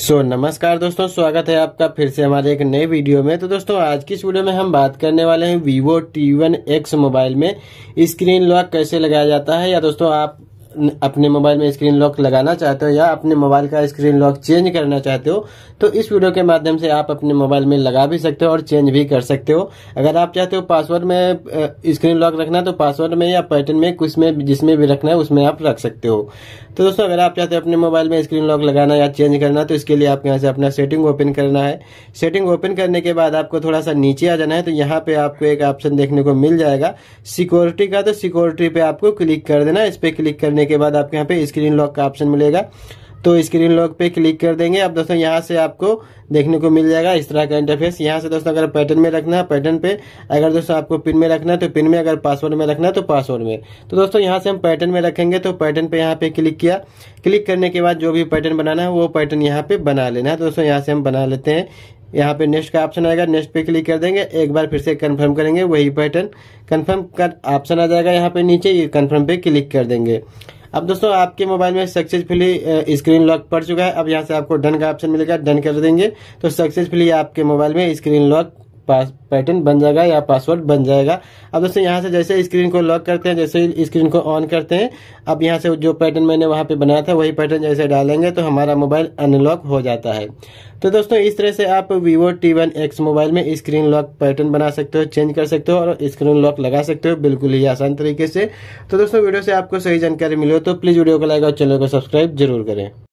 सो so, नमस्कार दोस्तों स्वागत है आपका फिर से हमारे एक नए वीडियो में तो दोस्तों आज की इस वीडियो में हम बात करने वाले हैं Vivo T one X mobile में स्क्रीन लॉक कैसे लगाया जाता है या दोस्तों आप अपने मोबाइल में स्क्रीन लॉक लगाना चाहते हो या अपने मोबाइल का स्क्रीन लॉक चेंज करना चाहते हो तो इस वीडियो के माध्यम से आप अपने मोबाइल में लगा भी सकते हो और चेंज भी कर सकते हो अगर आप चाहते हो पासवर्ड में स्क्रीन लॉक रखना तो पासवर्ड में या पैटर्न में कुछ में जिसमें भी रखना है उसमें आप रख सकते हो तो दोस्तों अगर आप चाहते हो अपने मोबाइल में स्क्रीन लॉक लगाना या चेंज करना तो इसके लिए आप यहाँ से अपना सेटिंग ओपन करना है सेटिंग ओपन करने के बाद आपको थोड़ा सा नीचे आ जाना है तो यहाँ पे आपको एक ऑप्शन देखने को मिल जाएगा सिक्योरिटी का तो सिक्योरिटी पे आपको क्लिक कर देना इस पर क्लिक करने करने के बाद आपके यहाँ पे स्क्रीन लॉक का ऑप्शन मिलेगा तो स्क्रीन लॉक पे क्लिक कर देंगे अब दोस्तों यहाँ से आपको देखने को मिल जाएगा इस तरह का इंटरफेस यहाँ से दोस्तों अगर पैटर्न में रखना है पैटर्न पे अगर दोस्तों आपको पिन में रखना है तो पिन में अगर पासवर्ड में रखना है तो पासवर्ड में तो दोस्तों यहाँ से हम पैटर्न में रखेंगे तो पैटर्न पे यहाँ पे क्लिक किया क्लिक करने के बाद जो भी पैटर्न बनाना है वो पैटर्न यहाँ पे बना लेना है तो दोस्तों यहाँ से हम बना लेते हैं यहाँ पे नेक्स्ट का ऑप्शन आएगा नेक्स्ट पे क्लिक कर देंगे एक बार फिर से कंफर्म करेंगे वही पैटर्न कंफर्म का ऑप्शन आ जाएगा यहाँ पे नीचे ये कंफर्म पे क्लिक कर देंगे अब दोस्तों आपके मोबाइल में सक्सेसफुली स्क्रीन लॉक पड़ चुका है अब यहाँ से आपको डन का ऑप्शन मिलेगा डन कर देंगे तो सक्सेसफुली आपके मोबाइल में स्क्रीन लॉक पैटर्न बन जाएगा या पासवर्ड बन जाएगा अब दोस्तों यहाँ से जैसे स्क्रीन को लॉक करते हैं जैसे ही स्क्रीन को ऑन करते हैं अब यहाँ से जो पैटर्न मैंने वहाँ पे बनाया था वही पैटर्न जैसे डालेंगे तो हमारा मोबाइल अनलॉक हो जाता है तो दोस्तों इस तरह से आप Vivo T one X mobile में स्क्रीन लॉक पैटर्न बना सकते हो चेंज कर सकते हो और स्क्रीन लॉक लगा सकते हो बिल्कुल ही आसान तरीके से तो दोस्तों वीडियो से आपको सही जानकारी मिले तो प्लीज़ वीडियो को लाइक और चैनल को सब्सक्राइब जरूर करें